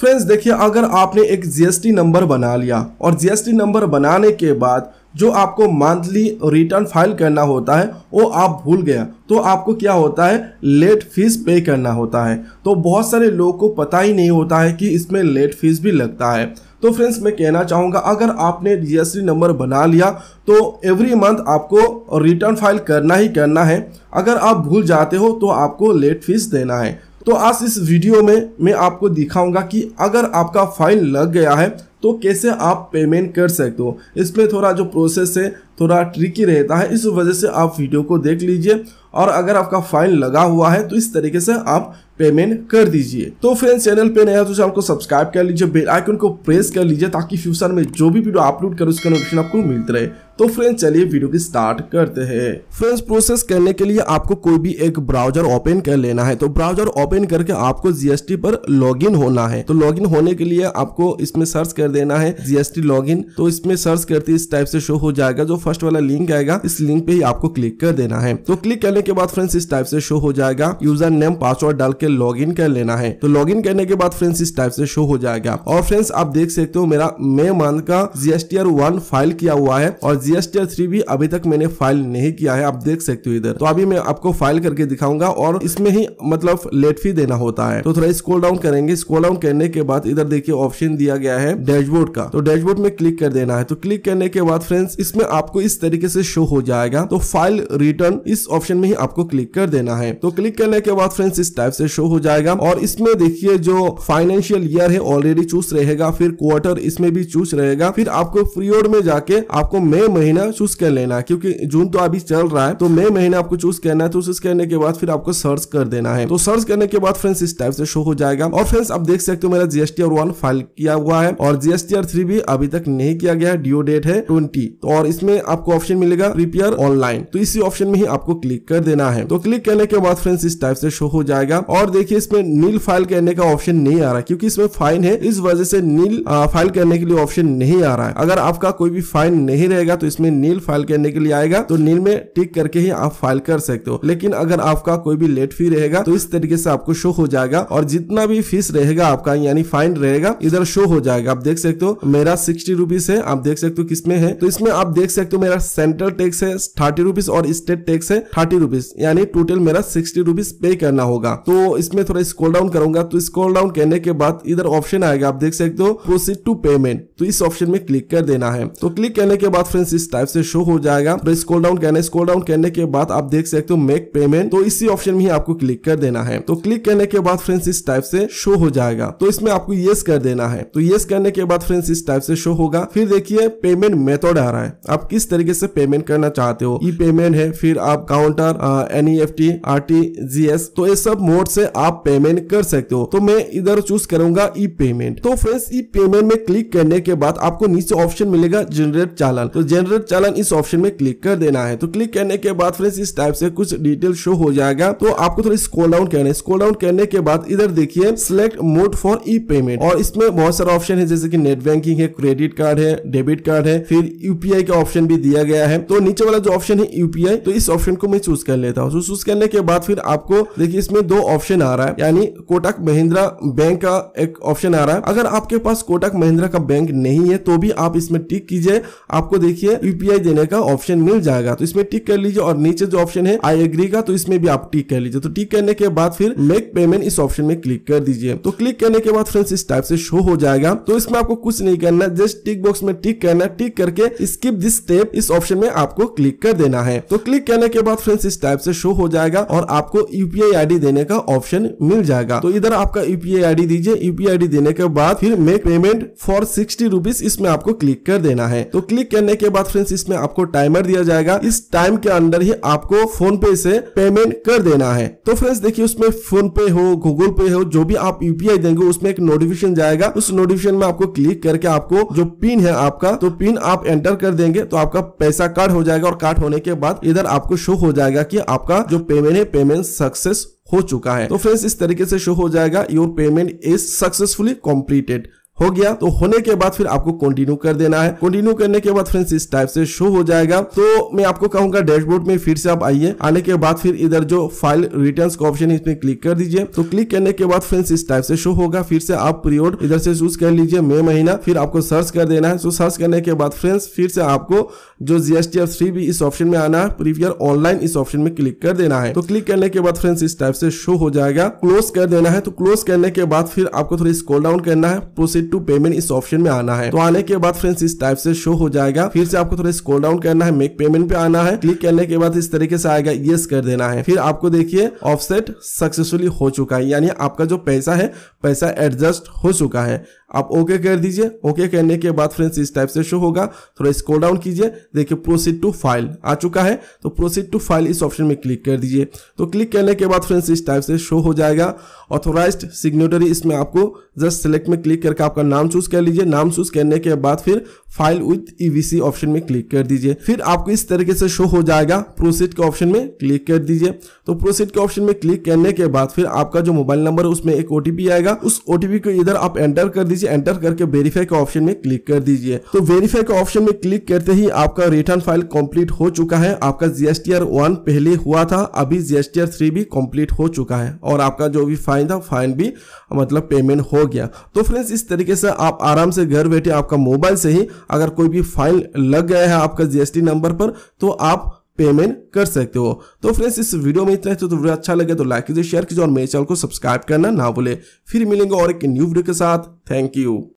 friends देखिए अगर आपने एक जीएसटी नंबर बना लिया और जीएसटी नंबर बनाने के बाद जो आपको मंथली रिटर्न फाइल करना होता है वो आप भूल गया तो आपको क्या होता है लेट फीस पे करना होता है तो बहुत सारे लोगों को पता ही नहीं होता है कि इसमें लेट फीस भी लगता है तो फ्रेंड्स मैं कहना चाहूँगा अगर आपने जीएसटी नंबर बना लिया तो एवरी मंथ आपको रिटर्न फाइल करना ही करना है अगर आप भूल जाते हो तो आपको लेट फीस देना है तो आज इस वीडियो में मैं आपको दिखाऊंगा कि अगर आपका फाइन लग गया है तो कैसे आप पेमेंट कर सकते हो इसमें थोड़ा जो प्रोसेस है थोड़ा ट्रिकी रहता है इस वजह से आप वीडियो को देख लीजिए और अगर आपका फाइन लगा हुआ है तो इस तरीके से आप पेमेंट कर दीजिए तो फ्रेंड्स चैनल पे नया तो चैनल को सब्सक्राइब कर लीजिए बेल आइकन को प्रेस कर लीजिए ताकि फ्यूचर में जो भी वीडियो अपलोड करो उसका नोटिफिकेशन आपको मिलते रहे तो फ्रेंड्स चलिए वीडियो की स्टार्ट करते हैं फ्रेंड्स प्रोसेस करने के लिए आपको कोई भी एक ब्राउजर ओपन कर लेना है तो ब्राउजर ओपन करके आपको जीएसटी पर लॉगिन होना है तो लॉगिन होने के लिए आपको इसमें सर्च कर देना है जीएसटी लॉगिन तो इसमें सर्च करते इस टाइप से शो हो जाएगा जो फर्स्ट वाला लिंक आएगा इस लिंक पे ही आपको क्लिक कर देना है तो क्लिक करने के बाद फ्रेंड्स इस टाइप से शो हो जाएगा यूजर नेम पासवर्ड डाल के लॉग कर लेना है तो लॉग करने के बाद फ्रेंड्स इस टाइप से शो हो जाएगा और फ्रेंड्स आप देख सकते हो मेरा मे मंथ का जीएसटी वन फाइल किया हुआ है और जीएसटीआर थ्री भी अभी तक मैंने फाइल नहीं किया है आप देख सकते हो इधर तो अभी मैं आपको फाइल करके दिखाऊंगा और इसमें ही मतलब लेट फी देना होता है तो थोड़ा स्कोल डाउन करेंगे स्कोल डाउन करने के बाद इधर देखिए ऑप्शन दिया गया है डैशबोर्ड का तो डैशबोर्ड में क्लिक कर देना है तो क्लिक करने के बाद फ्रेंड्स इसमें आपको इस तरीके से शो हो जाएगा तो फाइल रिटर्न इस ऑप्शन में ही आपको क्लिक कर देना है तो क्लिक करने के बाद फ्रेंड्स इस टाइप से शो हो जाएगा और इसमें देखिए जो फाइनेंशियल ईयर है ऑलरेडी चूस रहेगा फिर क्वार्टर इसमें भी चूस रहेगा फिर आपको फ्रीओड में जाके आपको मई महीना चूज कर लेना है क्योंकि जून तो अभी चल रहा है तो मई महीना आपको चूज करना है तो चूज करने के बाद फिर आपको सर्च कर देना है तो सर्च करने के बाद फ्रेंड्स इस टाइप से शो हो जाएगा और फ्रेंड्स आप देख सकते हो मेरा जीएसटी और वन फाइल किया हुआ है और जीएसटी आर थ्री भी अभी तक नहीं किया गया है ड्यू डेट है ट्वेंटी तो और इसमें आपको ऑप्शन मिलेगा प्रिपेयर ऑनलाइन तो इसी ऑप्शन में ही आपको क्लिक कर देना है तो क्लिक करने के बाद फ्रेंड्स इस टाइप से शो हो जाएगा और देखिए इसमें नील फाइल करने का ऑप्शन नहीं आ रहा क्योंकि इसमें फाइन है इस वजह से नील फाइल करने के लिए ऑप्शन नहीं आ रहा है अगर आपका कोई भी फाइन नहीं रहेगा तो तो इसमें नील फाइल करने के लिए आएगा तो नील में टिक करके ही आप फाइल कर सकते हो लेकिन अगर आपका कोई भी लेट फी रहेगा तो इस तरीके से आपको शो हो जाएगा और जितना भी फीस रहेगा आपका यानी फाइन रहेगा इधर शो हो जाएगा आप देख सकते हो मेरा सिक्सटी रुपीज है आप देख सकते हो किसमें है तो इसमें आप देख सकते हो मेरा सेंट्रल टैक्स है थर्टी रुपीज और स्टेट टैक्स है थर्टी रुपीज यानी टोटल मेरा सिक्सटी रुपीज पे करना होगा तो इसमें थोड़ा स्कोल डाउन करूंगा तो स्कोल डाउन करने के बाद इधर ऑप्शन आएगा आप देख सकते हो प्रोसीड टू पेमेंट तो इस ऑप्शन में क्लिक कर देना है तो क्लिक करने के बाद फ्रेंड्स इस टाइप से शो हो जाएगा तो स्कोल डाउन करना स्कोल डाउन करने के बाद आप देख सकते हो मेक पेमेंट तो इसी ऑप्शन में ही आपको क्लिक कर देना है तो क्लिक करने के बाद फ्रेंड्स इस टाइप से शो हो जाएगा तो इसमें आपको येस कर देना है तो येस करने के बाद फ्रेंड्स इस टाइप से शो होगा फिर देखिए पेमेंट मेथड आ रहा है आप किस तरीके से पेमेंट करना चाहते हो ई पेमेंट है फिर आप counter N E F T R T G S तो ये सब मोड से आप पेमेंट कर सकते हो तो मैं इधर चूज करूंगा ई पेमेंट तो फ्रेंड्स ई पेमेंट में क्लिक करने के बाद आपको नीचे ऑप्शन मिलेगा जनरेट चालन तो जनरेट जनरल चालन इस ऑप्शन में क्लिक कर देना है तो क्लिक करने के बाद फ्रेंड्स इस टाइप से कुछ डिटेल शो हो जाएगा तो आपको थोड़ा स्कोल डाउन करना है स्कोल डाउन करने के बाद इधर देखिए select mode for E payment और इसमें बहुत सारा ऑप्शन है जैसे की नेट बैंकिंग है क्रेडिट कार्ड है डेबिट कार्ड है फिर यूपीआई का ऑप्शन भी दिया गया है तो नीचे वाला जो ऑप्शन है यूपीआई तो इस ऑप्शन को मैं चूज कर लेता हूँ चूज तो करने के बाद फिर आपको देखिए इसमें दो ऑप्शन आ रहा है यानी कोटक महिंद्रा बैंक का एक ऑप्शन आ रहा है अगर आपके पास कोटक महिंद्रा का बैंक नहीं है तो भी आप इसमें टिक कीजिए आपको देखिए हमें यूपीआई देने का ऑप्शन मिल जाएगा तो इसमें टिक कर लीजिए और नीचे जो ऑप्शन है आई एग्री का तो इसमें भी आप टिक कर लीजिए तो टिक करने के बाद फिर मेक पेमेंट इस ऑप्शन में क्लिक कर दीजिए तो क्लिक करने के बाद फ्रेंड्स इस टाइप से शो हो जाएगा तो इसमें आपको कुछ नहीं करना जस्ट टिक बॉक्स में टिक करना टिक करके स्किप दिस स्टेप इस ऑप्शन में आपको क्लिक कर देना है तो क्लिक करने के बाद फ्रेंड्स इस टाइप से शो हो जाएगा और आपको यूपीआई आईडी देने का ऑप्शन मिल जाएगा तो इधर आपका यूपीआई आईडी दीजिए यूपीआई आईडी देने के बाद फिर make payment for sixty rupees इसमें आपको क्लिक कर देना है तो क्लिक करने के बाद बाद फ्रेंड्स इसमें आपको टाइमर दिया जाएगा इस टाइम के अंदर ही आपको फोन पे से पेमेंट कर देना है तो फ्रेंड्स देखिए उसमें फोन पे हो गूगल पे हो जो भी आप यूपीआई देंगे उसमें एक नोटिफिकेशन जाएगा उस नोटिफिकेशन में आपको क्लिक करके आपको जो पिन है आपका तो पिन आप एंटर कर देंगे तो आपका पैसा काट हो जाएगा और काट होने के बाद इधर आपको शो हो जाएगा की आपका जो पेमेंट है पेमेंट सक्सेस हो चुका है तो फ्रेंड्स इस तरीके से शो हो जाएगा your payment is successfully completed हो गया तो होने के बाद फिर आपको कंटिन्यू कर देना है कंटिन्यू करने के बाद फ्रेंड्स इस टाइप से शो हो जाएगा तो मैं आपको कहूंगा डैशबोर्ड में फिर से आप आइए आने के बाद फिर इधर जो फाइल रिटर्न का ऑप्शन है इसमें क्लिक कर दीजिए तो क्लिक करने के बाद फ्रेंड्स इस टाइप से शो होगा फिर से आप पीरियड इधर से चूज कर लीजिए मे महीना फिर आपको सर्च कर देना है तो सर्च करने के बाद फ्रेंड्स फिर से आपको जो जीएसटी एफ थ्री भी इस ऑप्शन में आना है प्रीवियर ऑनलाइन इस ऑप्शन में क्लिक कर देना है तो क्लिक करने के बाद फ्रेंड्स इस टाइप से शो हो जाएगा क्लोज कर देना है तो क्लोज करने के बाद फिर आपको थोड़ी स्कोल डाउन करना है प्रोसीड प्रोसीड टू पेमेंट इस ऑप्शन में आना है तो आने के बाद फ्रेंड्स इस टाइप से शो हो जाएगा फिर से आपको थोड़ा स्कोल डाउन करना है मेक पेमेंट पे आना है क्लिक करने के बाद इस तरीके से आएगा येस कर देना है फिर आपको देखिए ऑफसेट सक्सेसफुली हो चुका है यानी आपका जो पैसा है पैसा एडजस्ट हो चुका है आप ओके कर दीजिए ओके करने के बाद फ्रेंड्स इस टाइप से शो होगा थोड़ा स्कोल डाउन कीजिए देखिए प्रोसीड टू फाइल आ चुका है तो प्रोसीड टू फाइल इस ऑप्शन में क्लिक कर दीजिए तो क्लिक करने के बाद फ्रेंड्स इस टाइप से शो हो जाएगा ऑथोराइज सिग्नेटरी इसमें आपको जस्ट सेलेक्ट में क्लिक करके आपका नाम चूज कर लीजिए नाम चूज करने के बाद फिर फाइल विथ ईवीसी ऑप्शन में क्लिक कर दीजिए फिर आपको इस तरीके से शो हो जाएगा प्रोसीड के ऑप्शन में क्लिक कर दीजिए तो प्रोसीड के ऑप्शन में क्लिक करने के बाद फिर आपका जो मोबाइल नंबर उसमें एक ओटीपी आएगा उस ओटीपी को इधर आप एंटर कर दीजिए से एंटर करके वेरीफाई के ऑप्शन में क्लिक कर दीजिए तो वेरीफाई के ऑप्शन में क्लिक करते ही आपका रिटर्न फाइल कंप्लीट हो चुका है आपका जीएसटीआर वन पहले हुआ था अभी जीएसटीआर थ्री भी कंप्लीट हो चुका है और आपका जो भी फाइन था फाइन भी मतलब पेमेंट हो गया तो फ्रेंड्स इस तरीके से आप आराम से घर बैठे आपका मोबाइल से ही अगर कोई भी फाइल लग गया है आपका जीएसटी नंबर पर तो आप पेमेंट कर सकते हो तो फ्रेंड्स इस वीडियो में इतना तो, तो वीडियो अच्छा लगे तो लाइक कीजिए शेयर कीजिए और मेरे चैनल को सब्सक्राइब करना ना भूले फिर मिलेंगे और एक न्यू वीडियो के साथ थैंक यू